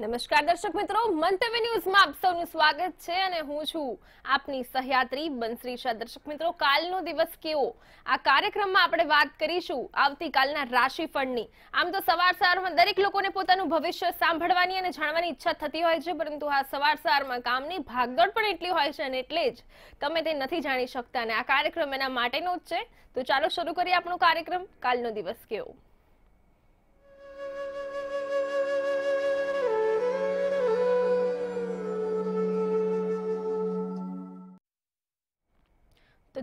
નમસ્કાર દર્શક મિત્રો મંતવ્ય ન્યૂઝમાં આપ સૌનું સ્વાગત છે અને હું છું આપની સહયાત્રી બંસરી શાહ દર્શક મિત્રો કાલનો દિવસ કેવો આ કાર્યક્રમમાં આપણે વાત કરીશું આવતીકાલના રાશિફળની આમ તો સવાર સારમાં દરેક લોકોને પોતાનું ભવિષ્ય સાંભળવાની અને જાણવાની ઈચ્છા થતી હોય છે પરંતુ આ સવાર સારમાં કામની ભાગદોડ પણ એટલી હોય છે અને એટલે જ તમે તે નથી જાણી શકતા અને આ કાર્યક્રમ એના માટેનો જ છે તો ચાલો શરૂ કરીએ આપણો કાર્યક્રમ કાલનો દિવસ કેવો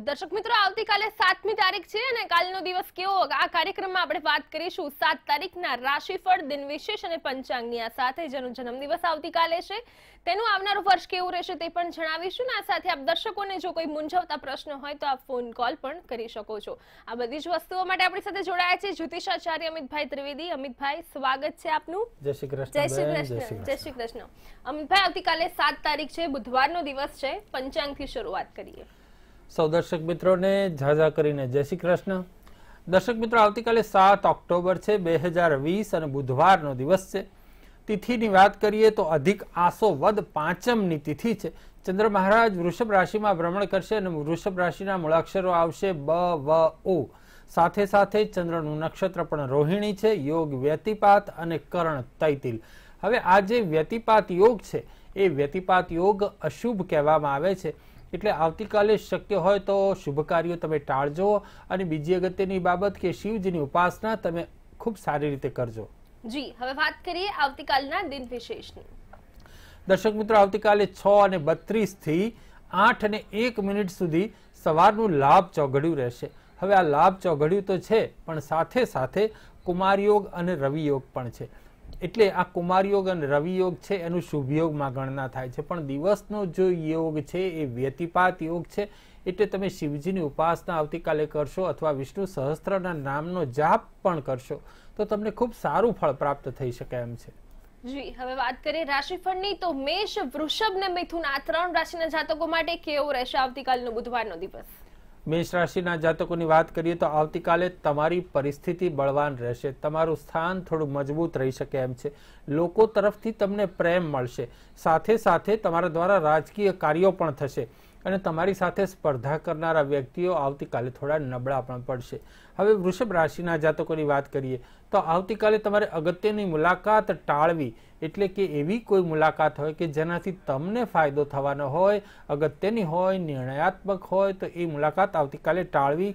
દર્શક મિત્રો આવતીકાલે સાતમી તારીખ છે અને કાલનો દિવસ કેવો આ કાર્યક્રમમાં આપણે વાત કરીશું સાત તારીખના રાશિફળ દિન વિશેષ અને પંચાંગની આ સાથે જેનો જન્મદિવસ આવતીકાલે છે તેનું આવનારું વર્ષ કેવું રહેશે તે પણ જણાવીશું આ સાથે આપ દર્શકોને જો કોઈ મૂંઝવતા પ્રશ્ન હોય તો આપ ફોન કોલ પણ કરી શકો છો આ બધી જ વસ્તુઓ માટે આપણી સાથે જોડાયા છે જ્યોતિષાચાર્ય અમિતભાઈ ત્રિવેદી અમિતભાઈ સ્વાગત છે આપનું જય શ્રી કૃષ્ણ જય શ્રી કૃષ્ણ જય શ્રી કૃષ્ણ અમિતભાઈ આવતીકાલે સાત તારીખ છે બુધવારનો દિવસ છે પંચાંગથી શરૂઆત કરીએ સૌ દર્શક મિત્રોને ઝાઝા કરીને જય શ્રી કૃષ્ણ દર્શક મિત્રો આવતીકાલે સાત ઓક્ટોબર છે બે હજાર વીસ અને બુધવારનો દિવસ છે તિથિની વાત કરીએ તો અધિક આસો વધ પાંચમની તિથિ છે ચંદ્ર મહારાજ વૃષભ રાશિમાં ભ્રમણ કરશે અને વૃષભ રાશિના મૂળાક્ષરો આવશે બ વ ઓ સાથે સાથે ચંદ્રનું નક્ષત્ર પણ રોહિણી છે યોગ વ્યતિપાત અને કરણ તૈતિલ હવે આ જે વ્યતિપાત યોગ છે એ વ્યતિપાત યોગ અશુભ કહેવામાં આવે છે એટલે આવતીકાલે શક્ય હોય તો શુભ કાર્યો તમે ટાળજો અને બીજી અગત્યની બાબત કે શિવજીની ઉપાસના તમે ખૂબ સારી રીતે કરજો જી હવે વાત કરીએ આવતીકાલના દિન વિશેષની દર્શક મિત્રો આવતીકાલે છ અને બત્રીસ થી આઠ અને એક મિનિટ સુધી સવારનું લાભ ચોઘડ્યું રહેશે હવે આ લાભ ચોઘડ્યું તો છે પણ સાથે સાથે કુમાર યોગ અને રવિયોગ પણ છે એટલે આ કુમારયોગ અને રવિયોગ છે એનું શુભયોગમાં ગણના થાય છે પણ દિવસનો જો યોગ છે એ વ્યતિપાત યોગ છે એટલે તમે શિવજીની ઉપાસના આવતીકાલે કરશો અથવા વિષ્ણુ સહસ્ત્રના નામનો જાપ પણ કરશો તો તમને ખૂબ સારું ફળ પ્રાપ્ત થઈ શકે એમ છે જી હવે વાત કરીએ રાશિફળની તો મેષ વૃષભ ને મિથુન આ ત્રણ રાશિના જાતકો માટે કેવો રહેશે આવતીકાલનો બુધવારનો દિવસ મેષ રાશિના જાતકોની વાત કરીએ તો આવતીકાલે તમારી પરિસ્થિતિ બળવાન રહેશે તમારું સ્થાન થોડું મજબૂત રહી શકે એમ છે લોકો તરફથી તમને પ્રેમ મળશે સાથે સાથે તમારા દ્વારા રાજકીય કાર્યો પણ થશે અને તમારી સાથે સ્પર્ધા કરનારા વ્યક્તિઓ આવતીકાલે થોડા નબળા પણ પડશે હવે વૃષભ રાશિના જાતકોની વાત કરીએ તો આવતીકાલે તમારે અગત્યની મુલાકાત ટાળવી એટલે કે એવી કોઈ મુલાકાત હોય કે જેનાથી તમને ફાયદો થવાનો હોય અગત્યની હોય નિર્ણયાત્મક હોય તો એ મુલાકાત આવતીકાલે ટાળવી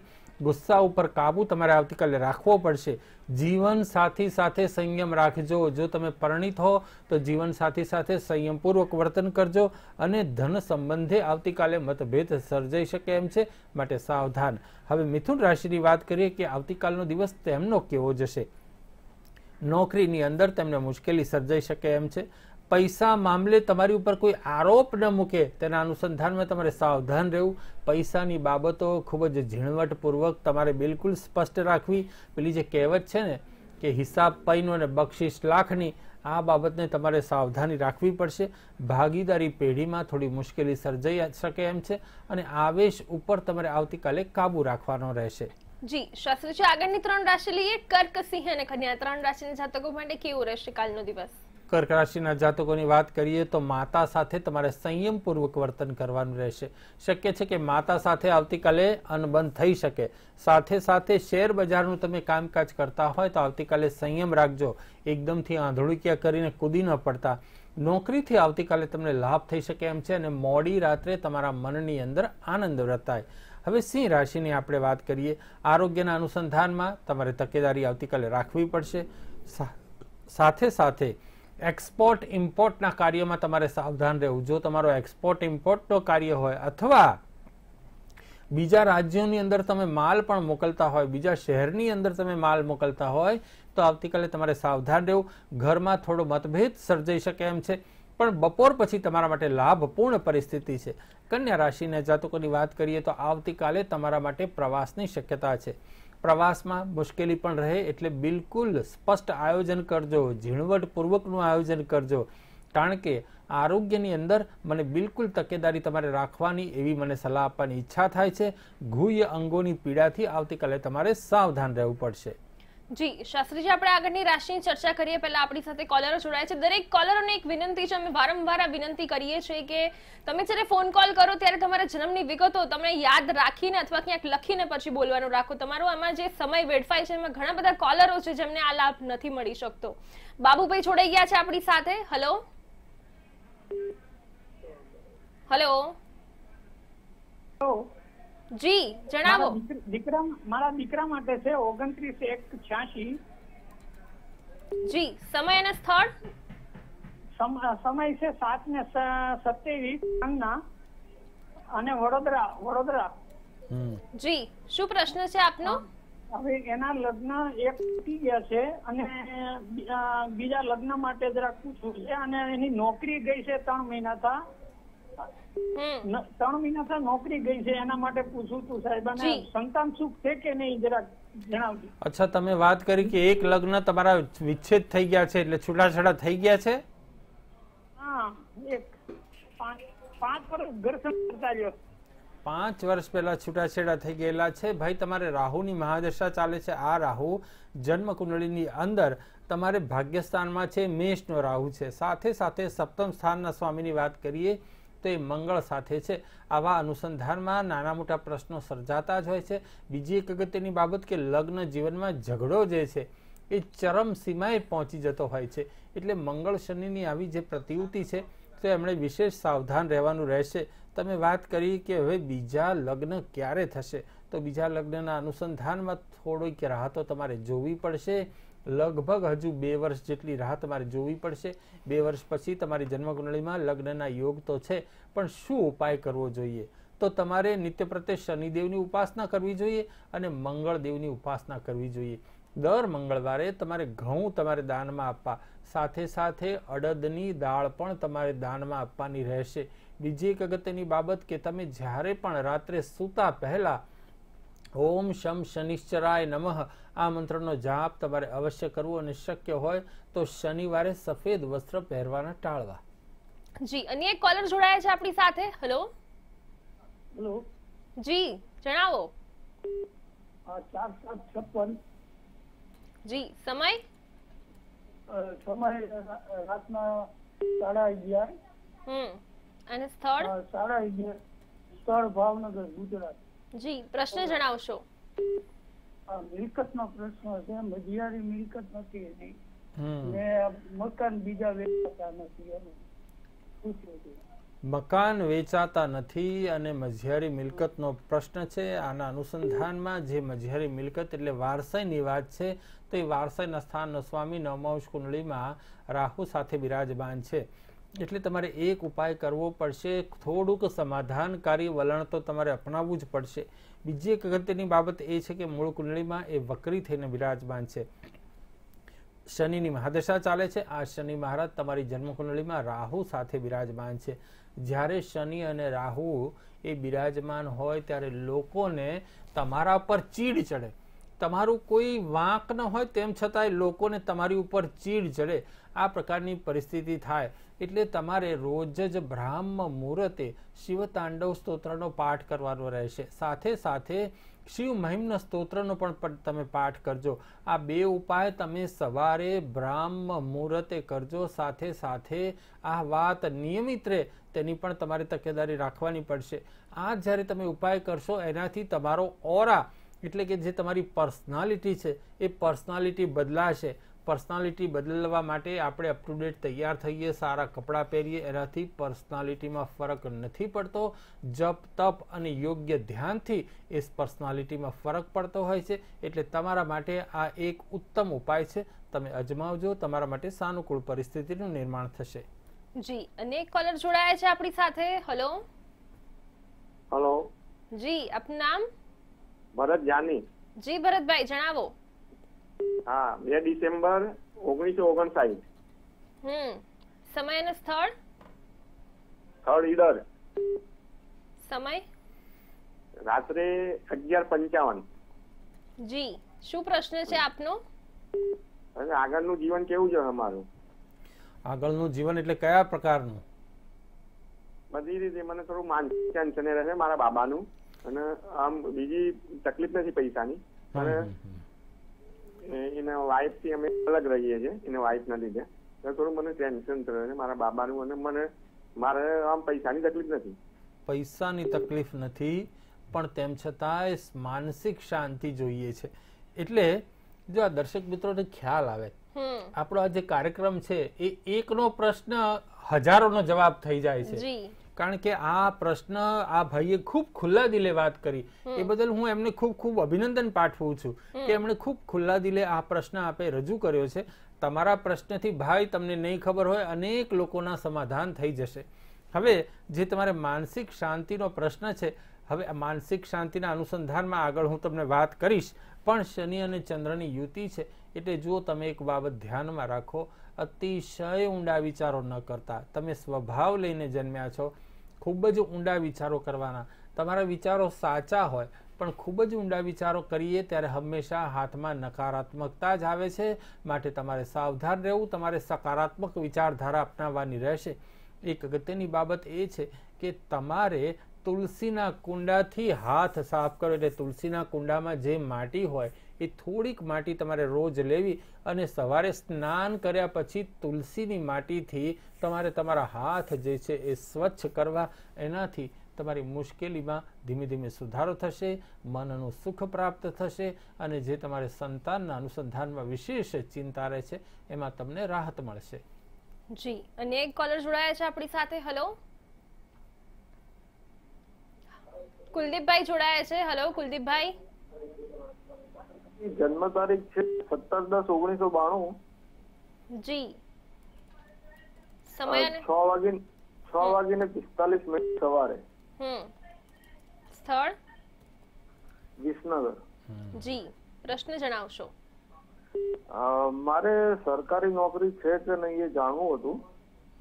ગુસ્સા ઉપર કાબુ તમારે આવતીકાલે રાખવો પડશે જીવન સાથી સાથે સંયમ રાખજો જો તમે પરણિત હો તો જીવન સાથી સાથે સંયમપૂર્વક વર્તન કરજો અને ધન સંબંધે આવતીકાલે મતભેદ સર્જાઈ શકે એમ છે માટે સાવધાન હવે મિથુન રાશિની વાત કરીએ કે આવતીકાલનો દિવસ તેમનો કેવો જશે નોકરીની અંદર તેમને મુશ્કેલી સર્જાઈ શકે એમ છે પૈસા મામલે તમારી ઉપર કોઈ આરોપ ન મૂકે તેના અનુસંધાનમાં તમારે સાવધાન રહેવું પૈસાની બાબતો ખૂબ જ ઝીણવટપૂર્વક તમારે બિલકુલ સ્પષ્ટ રાખવી પેલી જે કહેવત છે ને કે હિસાબ પૈનો અને બક્ષિસ લાખની આ બાબતને તમારે સાવધાની રાખવી પડશે ભાગીદારી પેઢીમાં થોડી મુશ્કેલી સર્જાઈ શકે એમ છે અને આવેશ ઉપર તમારે આવતીકાલે કાબુ રાખવાનો રહેશે જી શાસ્ત્રીજી આગળની ત્રણ રાશિ લઈએ કર્ક સિંહ અને કન્યા ત્રણ રાશિના જાતકો માટે કેવું રહેશે કાલનો દિવસ કર્ક રાશિના જાતકોની વાત કરીએ તો માતા સાથે તમારે સંયમપૂર્વક વર્તન કરવાનું રહેશે શક્ય છે કે માતા સાથે આવતીકાલે અનબંધ થઈ શકે સાથે સાથે શેર બજારનું તમે કામકાજ કરતા હોય તો આવતીકાલે સંયમ રાખજો એકદમથી આંધળુકિયા કરીને કૂદી ન પડતા નોકરીથી આવતીકાલે તમને લાભ થઈ શકે એમ છે અને મોડી રાત્રે તમારા મનની અંદર આનંદ વર્તાય હવે સિંહ રાશિની આપણે વાત કરીએ આરોગ્યના અનુસંધાનમાં તમારે તકેદારી આવતીકાલે રાખવી પડશે સાથે સાથે એક્સપોર્ટ ઇમ્પોર્ટના કાર્યમાં તમારે સાવધાન રહેવું જો તમારો એક્સપોર્ટ ઇમ્પોર્ટનો કાર્ય હોય અથવા બીજા રાજ્યોની અંદર તમે માલ પણ મોકલતા હોય બીજા શહેરની અંદર તમે માલ મોકલતા હોય તો આવતીકાલે તમારે સાવધાન રહેવું ઘરમાં થોડો મતભેદ સર્જાઈ શકે એમ છે પણ બપોર પછી તમારા માટે લાભપૂર્ણ પરિસ્થિતિ છે કન્યા રાશિના જાતકોની વાત કરીએ તો આવતીકાલે તમારા માટે પ્રવાસની શક્યતા છે પ્રવાસમાં મુશ્કેલી પણ રહે એટલે બિલકુલ સ્પષ્ટ આયોજન કરજો ઝીણવટપૂર્વકનું આયોજન કરજો કારણ કે આરોગ્યની અંદર મને બિલકુલ તકેદારી તમારે રાખવાની એવી મને સલાહ આપવાની ઈચ્છા થાય છે ગુહ્ય અંગોની પીડાથી આવતીકાલે તમારે સાવધાન રહેવું પડશે જી શાસ્ત્રીજી આપણે આગળની રાશિની ચર્ચા કરીએ પહેલા આપણી સાથે કોલરો જોડાય છે દરેક કોલરોને એક વિનંતી છે અમે વારંવાર વિનંતી કરીએ છીએ કે તમે જ્યારે ફોન કોલ કરો ત્યારે તમારા જન્મની વિગતો તમે યાદ રાખીને અથવા ક્યાંક લખીને પછી બોલવાનું રાખો તમારો આમાં જે સમય વેડફાય છે એમાં ઘણા બધા કોલરો છે જેમને આ લાભ નથી મળી શકતો બાબુભાઈ જોડાઈ ગયા છે આપણી સાથે હલો હલો જી જણાવો દીકરા મારા દીકરા માટે છે ઓગણત્રીસ એક છ્યાસી જી સમય અને સ્થળ સમય છે સાત ને સત્યાવીસ અને વડોદરા વડોદરા જી શું પ્રશ્ન છે આપનો હવે એના લગ્ન એક થઈ ગયા છે અને બીજા લગ્ન માટે જરા પૂછવું છે અને એની નોકરી ગઈ છે ત્રણ મહિના થા ત્રણ મહિના થી નોકરી ગઈ છે એના માટે પૂછું તું સાહેબ અને સંતાન સુખ છે કે નહીં જરા જણાવજો અચ્છા તમે વાત કરી કે એક લગ્ન તમારા વિચ્છેદ થઈ ગયા છે એટલે છૂટાછેડા થઈ ગયા છે પાંચ વર્ષ પાંચ વર્ષ પહેલા છૂટાછેડા થઈ ગયેલા છે ભાઈ તમારે રાહુની મહાદશા ચાલે છે આ રાહુ જન્મ કુંડળીની અંદર તમારે ભાગ્યસ્થાનમાં છે મેષનો રાહુ છે સાથે સાથે સપ્તમ સ્થાનના સ્વામીની વાત કરીએ તો એ મંગળ સાથે છે આવા અનુસંધાનમાં નાના મોટા પ્રશ્નો સર્જાતા જ હોય છે બીજી એક અગત્યની બાબત કે લગ્ન જીવનમાં ઝઘડો જે છે એ ચરમ સીમાએ પહોંચી જતો હોય છે એટલે મંગળ શનિની આવી જે પ્રતિવૃત્તિ છે તો એમણે વિશેષ સાવધાન રહેવાનું રહેશે તમે વાત કરી કે હવે બીજા લગ્ન ક્યારે થશે તો બીજા લગ્નના અનુસંધાનમાં થોડીક રાહતો તમારે જોવી પડશે લગભગ હજુ બે વર્ષ જેટલી રાહ તમારે જોવી પડશે બે વર્ષ પછી તમારી જન્મકુંડળીમાં લગ્નના યોગ તો છે પણ શું ઉપાય કરવો જોઈએ તો તમારે નિત્ય પ્રત્યે શનિદેવની ઉપાસના કરવી જોઈએ અને મંગળદેવની ઉપાસના કરવી જોઈએ દર મંગળવારે તમારે ઘઉં તમારે દાનમાં આપવા સાથે સાથે અડદની દાળ પણ તમારે દાનમાં આપવાની રહેશે બીજી એક અગત્યની બાબત કે તમે જ્યારે પણ રાત્રે સૂતા પહેલાં ઓમ શમ શનિશ્ચરાય નમઃ આ મંત્રનો જાપ તમારે અવશ્ય કરવો અને શક્ય હોય તો શનિવારે સફેદ વસ્ત્ર પહેરવાના ટાળવા જી અન્ય એક કોલર જોડાયા છે આપણી સાથે હેલો હેલો જી જણાવો ચાર જી સમય સમય રાતના સાડા હમ અને સ્થળ સાડા સ્થળ ભાવનગર ગુજરાત જી પ્રશ્ન જણાવશો મિલકતનો પ્રશ્ન છે મજિયારી મિલકત નથી એની ને મકાન બીજા વેચાતા નથી એનું પૂછ્યું મકાન વેચાતા નથી અને મઝિયારી મિલકતનો પ્રશ્ન છે આના અનુસંધાનમાં જે મઝિયારી મિલકત એટલે વારસાઈની વાત છે તો એ વારસાઈના સ્થાનનો સ્વામી નવમાંશ કુંડળીમાં રાહુ સાથે બિરાજમાન છે એટલે તમારે એક ઉપાય કરવો પડશે થોડુંક સમાધાનકારી વલણ તો તમારે અપનાવવું જ પડશે બીજી એક અગત્યની બાબત એ છે કે મૂળ કુંડળીમાં એ વક્રી થઈને બિરાજમાન છે શનિની મહાદશા ચાલે છે આ શનિ મહારાજ તમારી જન્મકુંડળીમાં રાહુ સાથે બિરાજમાન છે જ્યારે શનિ અને રાહુ એ બિરાજમાન હોય ત્યારે લોકોને તમારા પર ચીડ ચડે તમારું કોઈ વાંક ન હોય તેમ છતાંય લોકોને તમારી ઉપર ચીડ જડે આ પ્રકારની પરિસ્થિતિ થાય એટલે તમારે રોજ જ બ્રાહ્મ મુહૂર્તે શિવતાંડવ સ્તોત્રનો પાઠ કરવાનો રહેશે સાથે સાથે શિવ મહિમ્ન સ્તોત્રનો પણ તમે પાઠ કરજો આ બે ઉપાય તમે સવારે બ્રાહ્મ મુહૂર્તે કરજો સાથે સાથે આ વાત નિયમિત રહે તેની પણ તમારે તકેદારી રાખવાની પડશે આ જ્યારે તમે ઉપાય કરશો એનાથી તમારો ઓરા એટલે કે જે તમારી પર્સનાલિટી છે એ પર્સનાલિટી બદલાશે પર્સનાલિટી બદલવા માટે આપણે અપ ટુ ડેટ તૈયાર થઈએ સારા કપડાં પહેરીએ એનાથી પર્સનાલિટીમાં ફરક નથી પડતો જપ તપ અને યોગ્ય ધ્યાનથી એ પર્સનાલિટીમાં ફરક પડતો હોય છે એટલે તમારા માટે આ એક ઉત્તમ ઉપાય છે તમે અજમાવજો તમારા માટે સાનુકૂળ પરિસ્થિતિનું નિર્માણ થશે જી અને કોલર જોડાયા છે આપણી સાથે હલો હલો જી આપનું નામ ભરત જાની જી ભરતભાઈ જણાવો હા બે ડિસેમ્બર ઓગણીસો ઓગણસાઠ હમ સમય અને સ્થળ સ્થળ ઈડર સમય રાત્રે અગિયાર પંચાવન જી શું પ્રશ્ન છે આપનો આગળનું જીવન કેવું છે અમારું આગળનું જીવન એટલે કયા પ્રકારનું બધી રીતે મને થોડું માનસિક ટેન્શન રહે મારા બાબાનું અને આમ બીજી તકલીફ નથી પૈસાની અને એના વાઇફ થી અમે અલગ રહીએ છીએ એના વાઇફ ના લીધે થોડું મને ટેન્શન થયું છે મારા બાબાનું અને મને મારે આમ પૈસાની તકલીફ નથી પૈસાની તકલીફ નથી પણ તેમ છતાંય માનસિક શાંતિ જોઈએ છે એટલે જો આ દર્શક મિત્રોને ખ્યાલ આવે આપણો આ જે કાર્યક્રમ છે એ એકનો પ્રશ્ન હજારોનો જવાબ થઈ જાય છે કારણ કે આ પ્રશ્ન આ ભાઈએ ખૂબ ખુલ્લા દિલે વાત કરી એ બદલ હું એમને ખૂબ ખૂબ અભિનંદન પાઠવું છું કે એમણે ખૂબ ખુલ્લા દિલે આ પ્રશ્ન આપે રજૂ કર્યો છે તમારા પ્રશ્નથી ભાઈ તમને નહીં ખબર હોય અનેક લોકોના સમાધાન થઈ જશે હવે જે તમારે માનસિક શાંતિનો પ્રશ્ન છે હવે માનસિક શાંતિના અનુસંધાનમાં આગળ હું તમને વાત કરીશ પણ શનિ અને ચંદ્રની યુતિ છે એટલે જો તમે એક બાબત ધ્યાનમાં રાખો અતિશય ઊંડા વિચારો ન કરતા તમે સ્વભાવ લઈને જન્મ્યા છો ખૂબ જ ઊંડા વિચારો કરવાના તમારા વિચારો સાચા હોય પણ ખૂબ જ ઊંડા વિચારો કરીએ ત્યારે હંમેશા હાથમાં નકારાત્મકતા જ આવે છે માટે તમારે સાવધાન રહેવું તમારે સકારાત્મક વિચારધારા અપનાવવાની રહેશે એક અગત્યની બાબત એ છે કે તમારે તુલસીના કુંડાથી હાથ સાફ કરો એટલે તુલસીના કુંડામાં જે માટી હોય એ થોડીક માટી તમારે રોજ લેવી અને સવારે સ્નાન કર્યા પછી તુલસીની માટીથી તમારે તમારા હાથ જે છે એ સ્વચ્છ કરવા એનાથી તમારી મુશ્કેલીમાં ધીમે ધીમે સુધારો થશે મનનું સુખ પ્રાપ્ત થશે અને જે તમારે સંતાનના અનુસંધાનમાં વિશેષ ચિંતા રહે છે એમાં તમને રાહત મળશે જી અને એક કોલર જોડાયા છે આપણી સાથે હલો કુલદીપભાઈ જોડાયા છે હલો કુલદીપભાઈ જન્મ તારીખ છે સત્તર દસ ઓગણીસો બાણું જી સમય છ વાગે છ વાગે પિસ્તાલીસ મિનિટ સવારે સ્થળ વિસનગર જી પ્રશ્ન જણાવશો મારે સરકારી નોકરી છે કે નહીં એ જાણવું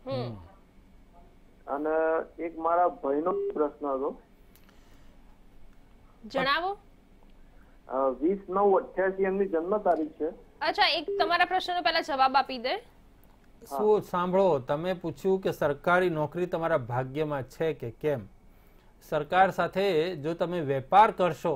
હતું અને એક મારા ભાઈનો પ્રશ્ન હતો જણાવો વીસ નવ અઠ્યાસી એમની જન્મ તારીખ છે અચ્છા એક તમારા પ્રશ્નનો પહેલા જવાબ આપી દે શું સાંભળો તમે પૂછ્યું કે સરકારી નોકરી તમારા ભાગ્યમાં છે કે કેમ સરકાર સાથે જો તમે વેપાર કરશો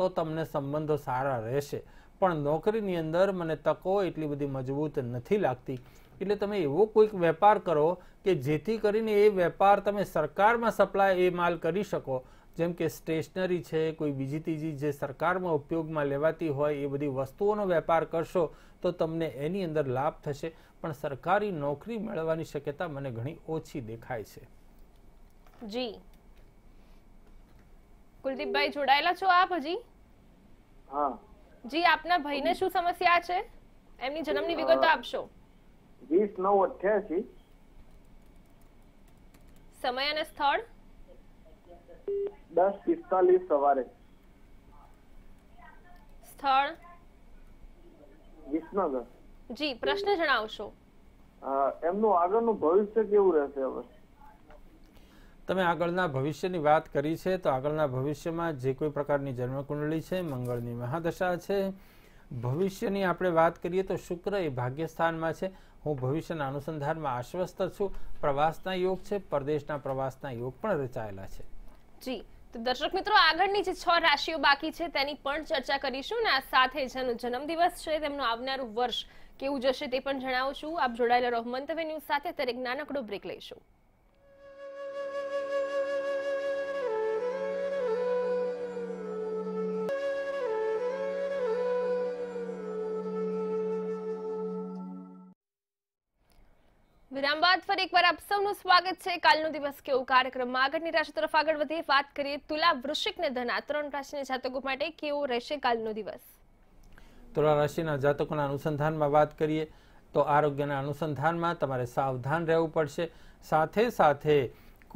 તો તમને સંબંધો સારા રહેશે પણ નોકરીની અંદર મને તકો એટલી બધી મજબૂત નથી લાગતી એટલે તમે એવો કોઈક વેપાર કરો કે જેથી કરીને એ વેપાર તમે સરકારમાં સપ્લાય એ માલ કરી શકો જેમ કે સ્ટેશનરી છે કોઈ બીજી ત્રીજી જે સરકારમાં ઉપયોગમાં લેવાતી હોય એ બધી વસ્તુઓનો વેપાર કરશો તો તમને એની અંદર લાભ થશે પણ સરકારી નોકરી મેળવવાની શક્યતા મને ઘણી ઓછી દેખાય છે જી કુલદીપભાઈ જોડાયેલા છો આપ હજી હા જી આપના ભાઈને શું સમસ્યા છે એમની જન્મની વિગત આપશો 20 9 88 સમય અને સ્થળ સવારે સ્થળ વિસનગર જી પ્રશ્ન જણાવશો એમનું આગળનું ભવિષ્ય કેવું રહેશે હવે તમે આગળના ભવિષ્યની વાત કરી છે તો આગળના ભવિષ્યમાં જે કોઈ પ્રકારની જન્મકુંડળી છે મંગળની મહાદશા છે ભવિષ્યની આપણે વાત કરીએ તો શુક્ર એ ભાગ્યસ્થાનમાં છે હું ભવિષ્યના અનુસંધાનમાં આશ્વસ્ત છું પ્રવાસના યોગ છે પરદેશના પ્રવાસના યોગ પણ રચાયેલા છે જી તો દર્શક મિત્રો આગળની જે છ રાશિઓ બાકી છે તેની પણ ચર્ચા કરીશું અને આ સાથે જેનો જન્મદિવસ છે તેમનું આવનારું વર્ષ કેવું જશે તે પણ જણાવું છું આપ જોડાયેલા રહો મંતવ્ય ન્યૂઝ સાથે ત્યારે નાનકડો બ્રેક લઈશું વિરામ બાદ ફરી એકવાર આપ સૌનું સ્વાગત છે કાલનો દિવસ કેવો કાર્યક્રમમાં આગળની રાશિ તરફ આગળ વધીએ વાત કરીએ તુલા વૃશ્ચિક ને ધન આ ત્રણ રાશિના જાતકો માટે કેવો રહેશે કાલનો દિવસ તુલા રાશિના જાતકોના અનુસંધાનમાં વાત કરીએ તો આરોગ્યના અનુસંધાનમાં તમારે સાવધાન રહેવું પડશે સાથે સાથે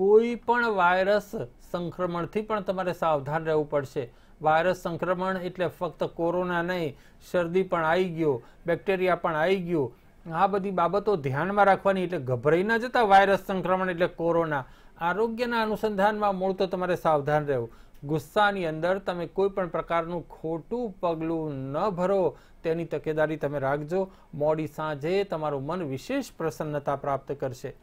કોઈ પણ વાયરસ સંક્રમણથી પણ તમારે સાવધાન રહેવું પડશે વાયરસ સંક્રમણ એટલે ફક્ત કોરોના નહીં શરદી પણ આવી ગયો બેક્ટેરિયા પણ આવી ગયો આ બધી બાબતો ધ્યાનમાં રાખવાની એટલે ગભરાઈ ન જતા વાયરસ સંક્રમણ એટલે કોરોના આરોગ્યના અનુસંધાનમાં મૂળ તો તમારે સાવધાન રહેવું ગુસ્સાની અંદર તમે કોઈ પણ પ્રકારનું ખોટું પગલું ન ભરો તેની તકેદારી તમે રાખજો મોડી સાંજે તમારું મન વિશેષ પ્રસન્નતા પ્રાપ્ત કરશે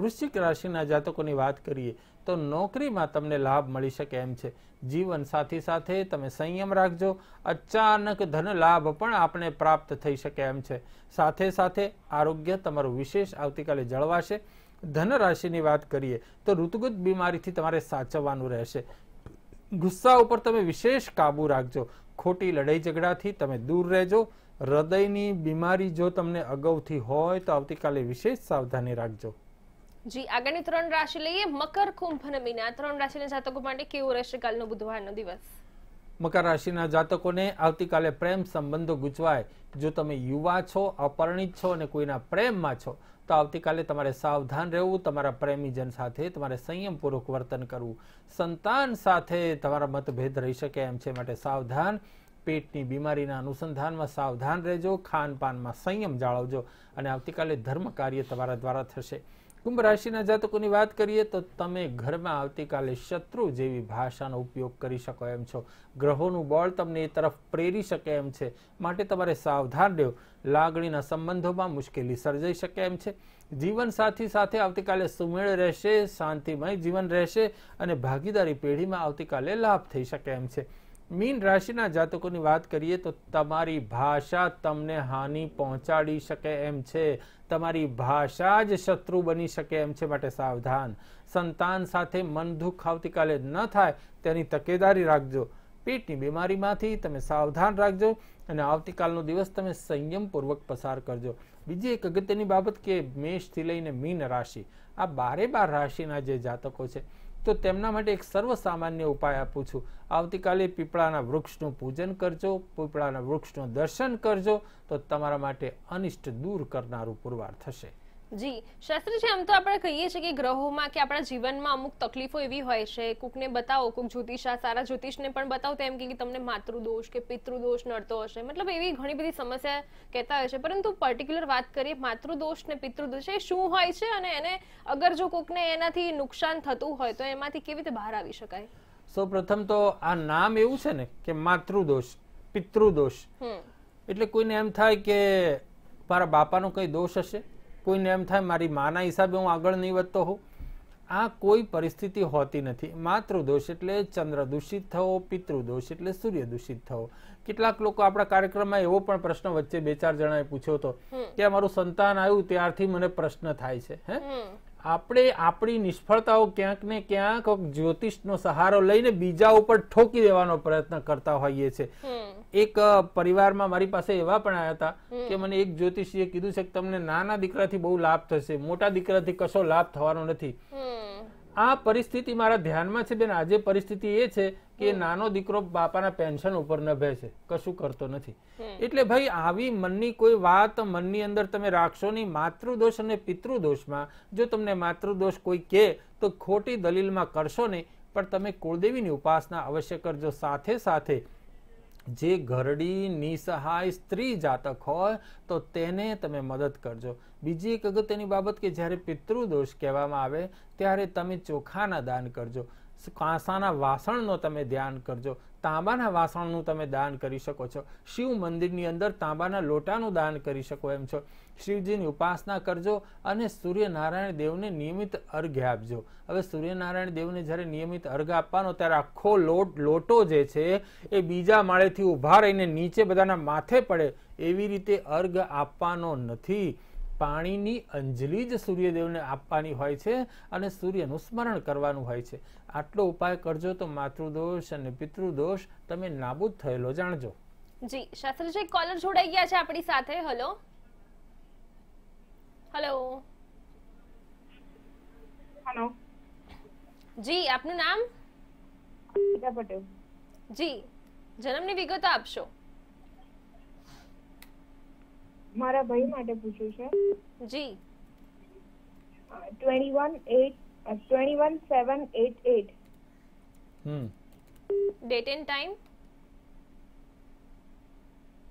વૃશ્ચિક રાશિના જાતકોની વાત કરીએ તો નોકરીમાં તમને લાભ મળી શકે એમ છે જીવન સાથી સાથે તમે સંયમ રાખજો અચાનક ધન લાભ પણ આપણે પ્રાપ્ત થઈ શકે એમ છે સાથે સાથે આરોગ્ય તમારું વિશેષ આવતીકાલે જળવાશે ધન રાશિની વાત કરીએ તો ઋતુગત બીમારીથી તમારે સાચવવાનું રહેશે ગુસ્સા ઉપર તમે વિશેષ કાબુ રાખજો ખોટી લડાઈ ઝઘડાથી તમે દૂર રહેજો હૃદયની બીમારી જો તમને અગાઉથી હોય તો આવતીકાલે વિશેષ સાવધાની રાખજો જી આગળની ત્રણ રાશિ લઈએ મકર કુંભ અને મીના ત્રણ રાશિના જાતકો માટે કેવો રહેશે કાલનો બુધવારનો દિવસ મકર રાશિના જાતકોને આવતીકાલે પ્રેમ સંબંધો ગૂંચવાય જો તમે યુવા છો અપરણિત છો અને કોઈના પ્રેમમાં છો તો આવતીકાલે તમારે સાવધાન રહેવું તમારા પ્રેમીજન સાથે તમારે સંયમપૂર્વક વર્તન કરવું સંતાન સાથે તમારા મતભેદ રહી શકે એમ છે માટે સાવધાન પેટની બીમારીના અનુસંધાનમાં સાવધાન રહેજો ખાનપાનમાં સંયમ જાળવજો અને આવતીકાલે ધર્મ કાર્ય તમારા દ્વારા થશે કુંભ રાશિના જાતકોની વાત કરીએ તો તમે ઘરમાં આવતીકાલે શત્રુ જેવી ભાષાનો ઉપયોગ કરી શકો એમ છો ગ્રહોનું બળ તમને એ તરફ પ્રેરી શકે એમ છે માટે તમારે સાવધાન રહેવું લાગણીના સંબંધોમાં મુશ્કેલી સર્જાઈ શકે એમ છે જીવન સાથી સાથે આવતીકાલે સુમેળ રહેશે શાંતિમય જીવન રહેશે અને ભાગીદારી પેઢીમાં આવતીકાલે લાભ થઈ શકે એમ છે મીન રાશિના જાતકોની વાત કરીએ તો તમારી ભાષા તમને હાનિ પહોંચાડી શકે એમ છે તમારી ભાષા જ શત્રુ બની શકે એમ છે માટે સાવધાન સંતાન સાથે મન દુઃખ આવતીકાલે ન થાય તેની તકેદારી રાખજો પેટની બીમારીમાંથી તમે સાવધાન રાખજો અને આવતીકાલનો દિવસ તમે સંયમપૂર્વક પસાર કરજો બીજી એક અગત્યની બાબત કે મેષથી લઈને મીન રાશિ આ બારે બાર રાશિના જે જાતકો છે તો તેમના માટે એક સર્વસામાન્ય ઉપાય આપું છું આવતીકાલે પીપળાના વૃક્ષનું પૂજન કરજો પીપળાના વૃક્ષનું દર્શન કરજો તો તમારા માટે અનિષ્ટ દૂર કરનારું પુરવાર થશે જી શાસ્ત્રીજી આમ તો આપણે કહીએ છીએ કે ગ્રહોમાં કે આપણા જીવનમાં અમુક તકલીફો એવી હોય છે કોકને બતાવો કોક જ્યોતિષા સારા જ્યોતિષને પણ બતાવો તો એમ કે તમને માતૃદોષ કે પિતૃદોષ નડતો હશે મતલબ એવી ઘણી બધી સમસ્યા કહેતા હોય છે પરંતુ પર્ટિક્યુલર વાત કરીએ માતૃદોષ ને પિતૃદોષ એ શું હોય છે અને એને અગર જો કોકને એનાથી નુકસાન થતું હોય તો એમાંથી કેવી રીતે બહાર આવી શકાય સૌ પ્રથમ તો આ નામ એવું છે ને કે માતૃદોષ પિતૃદોષ એટલે કોઈને એમ થાય કે મારા બાપાનો કઈ દોષ હશે કોઈને એમ થાય મારી માના હિસાબે હું આગળ નહીં વધતો હોઉં આ કોઈ પરિસ્થિતિ હોતી નથી માતૃદોષ એટલે ચંદ્ર દૂષિત થવો પિતૃદોષ એટલે સૂર્ય દૂષિત થવો કેટલાક લોકો આપણા કાર્યક્રમમાં એવો પણ પ્રશ્ન વચ્ચે બે ચાર જણાએ પૂછ્યો હતો કે અમારું સંતાન આવ્યું ત્યારથી મને પ્રશ્ન થાય છે હે આપણે આપણી નિષ્ફળતાઓ ક્યાંક ને ક્યાંક જ્યોતિષનો સહારો લઈને બીજા ઉપર ઠોકી દેવાનો પ્રયત્ન કરતા હોઈએ છીએ એક પરિવારમાં મારી પાસે એવા પણ આવ્યા હતા કે મને એક જ્યોતિષીએ કીધું છે કે તમને નાના દીકરાથી બહુ લાભ થશે મોટા દીકરાથી કશો લાભ થવાનો નથી આ પરિસ્થિતિ મારા ધ્યાનમાં છે બેન આજે પરિસ્થિતિ એ છે કે નાનો દીકરો બાપાના પેન્શન ઉપર નભે છે કશું કરતો નથી એટલે ભાઈ આવી મનની કોઈ વાત મનની અંદર તમે રાખશો નહીં માતૃદોષ અને પિતૃદોષમાં જો તમને માતૃદોષ કોઈ કહે તો ખોટી દલીલમાં કરશો નહીં પણ તમે કુળદેવીની ઉપાસના અવશ્ય કરજો સાથે સાથે જે ઘરડી નિસહાય સ્ત્રી જાતક હોય તો તેને તમે મદદ કરજો બીજી એક અગત્યની બાબત કે જ્યારે પિતૃદોષ કહેવામાં આવે ત્યારે તમે ચોખાના દાન કરજો કાંસાના વાસણનો તમે ધ્યાન કરજો તાંબાના વાસણનું તમે દાન કરી શકો છો શિવ મંદિરની અંદર તાંબાના લોટાનું દાન કરી શકો એમ છો શિવજીની ઉપાસના કરજો અને સૂર્યનારાયણ દેવને નિયમિત અર્ઘ્ય આપજો હવે સૂર્યનારાયણ દેવને જ્યારે નિયમિત અર્ઘ આપવાનો ત્યારે આખો લોટ લોટો જે છે એ બીજા માળેથી ઊભા રહીને નીચે બધાના માથે પડે એવી રીતે અર્ઘ આપવાનો નથી પાણીની અંજલિ જ સૂર્યદેવને આપવાની હોય છે અને સૂર્યનું સ્મરણ કરવાનું હોય છે આટલો ઉપાય કરજો તો માતૃદોષ અને પિતૃદોષ તમે નાબૂદ થયેલો જાણજો જી શાસ્ત્રીજી કોલર જોડાઈ ગયા છે આપણી સાથે હલો હલો હલો જી આપનું નામ જી જન્મની વિગતો આપશો મારા ભાઈ માટે પૂછ્યું છે જી 218 21788 હમ ડેટ એન્ડ ટાઈમ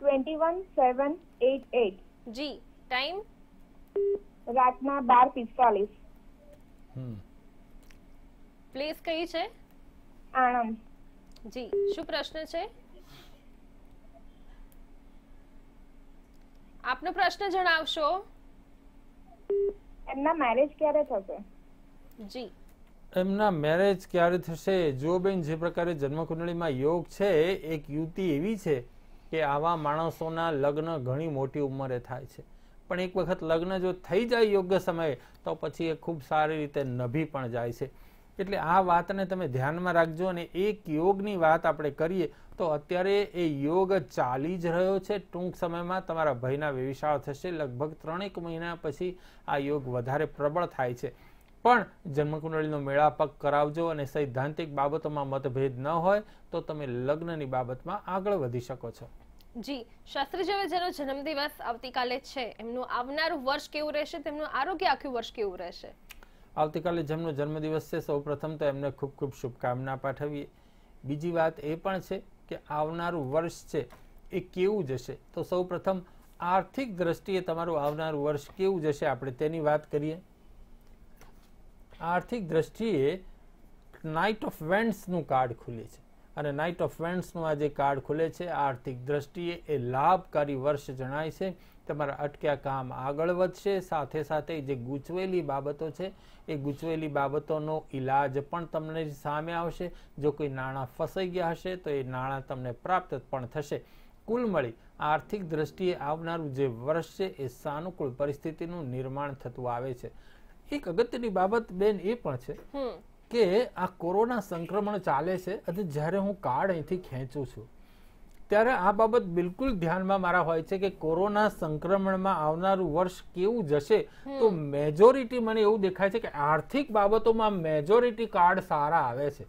21788 જી ટાઈમ રાતના 12:45 હમ પ્લેસ કઈ છે આણંદ જી શું પ્રશ્ન છે આપનો પ્રશ્ન જણાવશો એમના મેરેજ ક્યારે થશે જી એમના મેરેજ ક્યારે થશે જો બેન જે પ્રકારે જન્મકુંડળીમાં યોગ છે એક યુવતી એવી છે કે આવા માણસોના લગ્ન ઘણી મોટી ઉંમરે થાય છે પણ એક વખત લગ્ન જો થઈ જાય યોગ્ય સમયે તો પછી એ ખૂબ સારી રીતે નભી પણ જાય છે એટલે આ વાતને તમે ધ્યાનમાં રાખજો અને એક યોગની વાત આપણે કરીએ તો અત્યારે એ યોગ ચાલી જ રહ્યો છે ટૂંક સમયમાં તમારા ભયના વ્યવસાય થશે લગભગ ત્રણેક મહિના પછી આ યોગ વધારે પ્રબળ થાય છે પણ જન્મકુંડળીનો મેળાપક કરાવજો અને સૈદ્ધાંતિક બાબતોમાં મતભેદ ન હોય તો તમે લગ્નની બાબતમાં આગળ વધી શકો છો જી શાસ્ત્રીજીનો જેનો જન્મદિવસ આવતીકાલે છે એમનું આવનારું વર્ષ કેવું રહેશે તેમનું આરોગ્ય આખું વર્ષ કેવું રહેશે આવતીકાલે જેમનો જન્મદિવસ છે સૌ તો એમને ખૂબ ખૂબ શુભકામના પાઠવીએ બીજી વાત એ પણ છે કે આવનારું વર્ષ છે એ કેવું જશે તો સૌ આર્થિક દ્રષ્ટિએ તમારું આવનારું વર્ષ કેવું જશે આપણે તેની વાત કરીએ આર્થિક દ્રષ્ટિએ નાઇટ ઓફ વેન્ટ્સનું કાર્ડ ખુલે છે અને નાઇટ ઓફ વેન્ડ્સનું આ જે કાર્ડ ખુલે છે આર્થિક દ્રષ્ટિએ એ લાભકારી વર્ષ જણાય છે તમારા અટક્યા કામ આગળ વધશે સાથે સાથે જે ગૂંચવેલી બાબતો છે એ ગૂંચવેલી બાબતોનો ઈલાજ પણ તમને સામે આવશે જો કોઈ નાણાં ફસાઈ ગયા હશે તો એ નાણાં તમને પ્રાપ્ત પણ થશે કુલ મળી આર્થિક દ્રષ્ટિએ આવનારું જે વર્ષ છે એ સાનુકૂળ પરિસ્થિતિનું નિર્માણ થતું આવે છે એક અગત્યની બાબત બેન એ પણ છે કે આ કોરોના સંક્રમણ ચાલે છે અને જ્યારે હું કાર્ડ અહીંથી ખેંચું છું ત્યારે આ બાબત બિલકુલ ધ્યાનમાં મારા હોય છે કે કોરોના સંક્રમણમાં આવનારું વર્ષ કેવું જશે તો મેજોરિટી મને એવું દેખાય છે કે આર્થિક બાબતોમાં મેજોરિટી કાર્ડ સારા આવે છે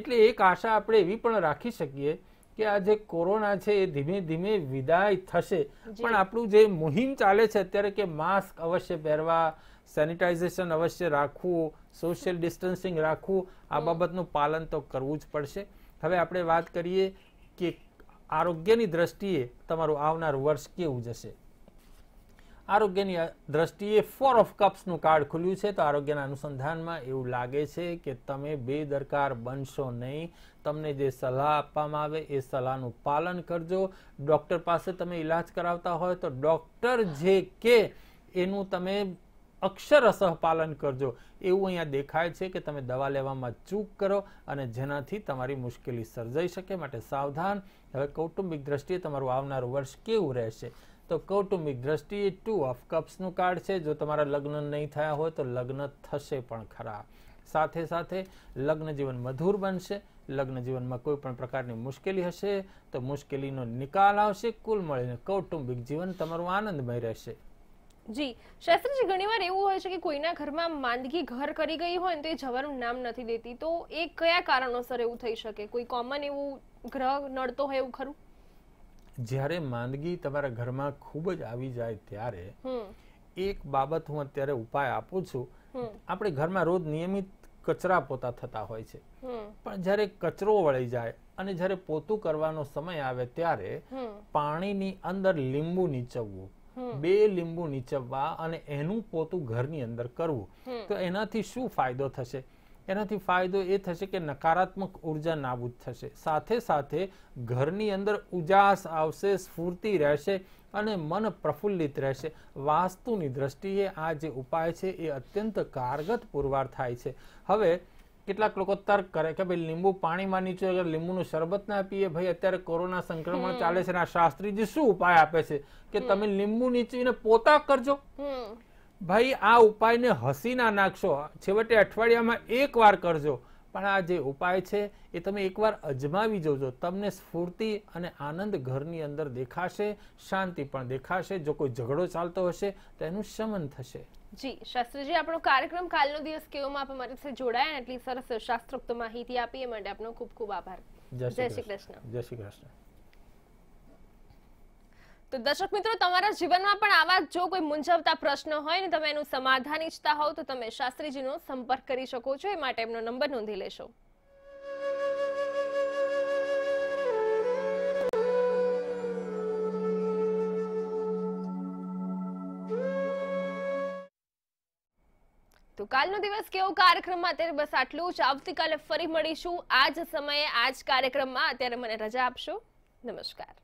એટલે એક આશા આપણે એવી પણ રાખી શકીએ કે આ જે કોરોના છે એ ધીમે ધીમે વિદાય થશે પણ આપણું જે મુહિમ ચાલે છે અત્યારે કે માસ્ક અવશ્ય પહેરવા સેનિટાઇઝેશન અવશ્ય રાખવું સોશિયલ ડિસ્ટન્સિંગ રાખવું આ બાબતનું પાલન તો કરવું જ પડશે હવે આપણે વાત કરીએ કે આરોગ્યની દ્રષ્ટિએ તમારું આવનાર વર્ષ કેવું જશે આરોગ્યની દ્રષ્ટિએ ફોર ઓફ કપ્સનું કાર્ડ ખુલ્યું છે તો આરોગ્યના અનુસંધાનમાં એવું લાગે છે કે તમે બેદરકાર બનશો નહીં તમને જે સલાહ આપવામાં આવે એ સલાહનું પાલન કરજો ડૉક્ટર પાસે તમે ઇલાજ કરાવતા હોય તો ડૉક્ટર જે કે એનું તમે અક્ષરશઃ પાલન કરજો એવું અહીંયા દેખાય છે કે તમે દવા લેવામાં ચૂક કરો અને જેનાથી તમારી મુશ્કેલી સર્જાઈ શકે માટે સાવધાન હવે કૌટુંબિક દ્રષ્ટિએ તમારું આવનારું વર્ષ કેવું રહેશે તો કૌટુંબિક દ્રષ્ટિએ ટુ ઓફ કપ્સનું કાર્ડ છે જો તમારા લગ્ન નહીં થયા હોય તો લગ્ન થશે પણ ખરા સાથે સાથે લગ્ન જીવન મધુર બનશે લગ્ન જીવનમાં કોઈ પણ પ્રકારની મુશ્કેલી હશે તો મુશ્કેલીનો નિકાલ આવશે કુલ મળીને કૌટુંબિક જીવન તમારું આનંદમય રહેશે જી શાસ્ત્રીજી ઘણીવાર એવું હોય છે કે કોઈના ઘરમાં માંદગી ઘર કરી ગઈ હોય તો એ જવાનું નામ નથી દેતી તો એ કયા કારણોસર એવું થઈ શકે કોઈ કોમન એવું ગ્રહ નડતો હોય એવું ખરું જ્યારે માંદગી તમારા ઘરમાં ખૂબ જ આવી જાય ત્યારે એક બાબત હું અત્યારે ઉપાય આપું છું આપણે ઘરમાં રોજ નિયમિત કચરા પોતા થતા હોય છે પણ જ્યારે કચરો વળી જાય અને જ્યારે પોતું કરવાનો સમય આવે ત્યારે પાણીની અંદર લીંબુ નીચવવું બે લીંબુ નીચવવા અને એનું પોતું ઘરની અંદર કરવું તો એનાથી શું ફાયદો થશે એનાથી ફાયદો એ થશે કે નકારાત્મક ઉર્જા નાબૂદ થશે સાથે સાથે ઘરની અંદર ઉજાસ આવશે સ્ફૂર્તિ રહેશે અને મન પ્રફુલ્લિત રહેશે વાસ્તુની દ્રષ્ટિએ આ જે ઉપાય છે એ અત્યંત કારગત પુરવાર થાય છે હવે કેટલાક લોકો તર્ક કરે કે ભાઈ લીંબુ પાણીમાં નીચે અગર લીંબુનું શરબત ના પીએ ભાઈ અત્યારે કોરોના સંક્રમણ ચાલે છે આ શાસ્ત્રીજી શું ઉપાય આપે છે કે તમે લીંબુ નીચીને પોતા કરજો ભાઈ આ ઉપાયને હસી ના નાખશો છેવટે અઠવાડિયામાં એક વાર કરજો પણ આ જે ઉપાય છે એ તમે એકવાર અજમાવી જોજો તમને સ્ફૂર્તિ અને આનંદ ઘરની અંદર દેખાશે શાંતિ પણ દેખાશે જો કોઈ ઝઘડો ચાલતો હશે તો એનું શમન થશે જી શાસ્ત્રીજી આપણો કાર્યક્રમ કાલનો દિવસ કેવોમાં આપ અમારી સાથે જોડાયા એટલી સરસ શાસ્ત્રોક્ત માહિતી આપી એ માટે આપનો ખૂબ ખૂબ આભાર જય શ્રી કૃષ્ણ જય શ્રી કૃષ્ણ તો દર્શક મિત્રો તમારા જીવનમાં પણ આવા જો કોઈ મૂંઝવતા પ્રશ્ન હોય ને તમે એનું સમાધાન ઈચ્છતા હોવ તો તમે શાસ્ત્રીજીનો સંપર્ક કરી શકો છો એ માટે એમનો નંબર નોંધી લેશો તો કાલનો દિવસ કેવો કાર્યક્રમમાં અત્યારે બસ આટલું જ આવતીકાલે ફરી મળીશું આ જ સમયે આ જ કાર્યક્રમમાં અત્યારે મને રજા આપશો નમસ્કાર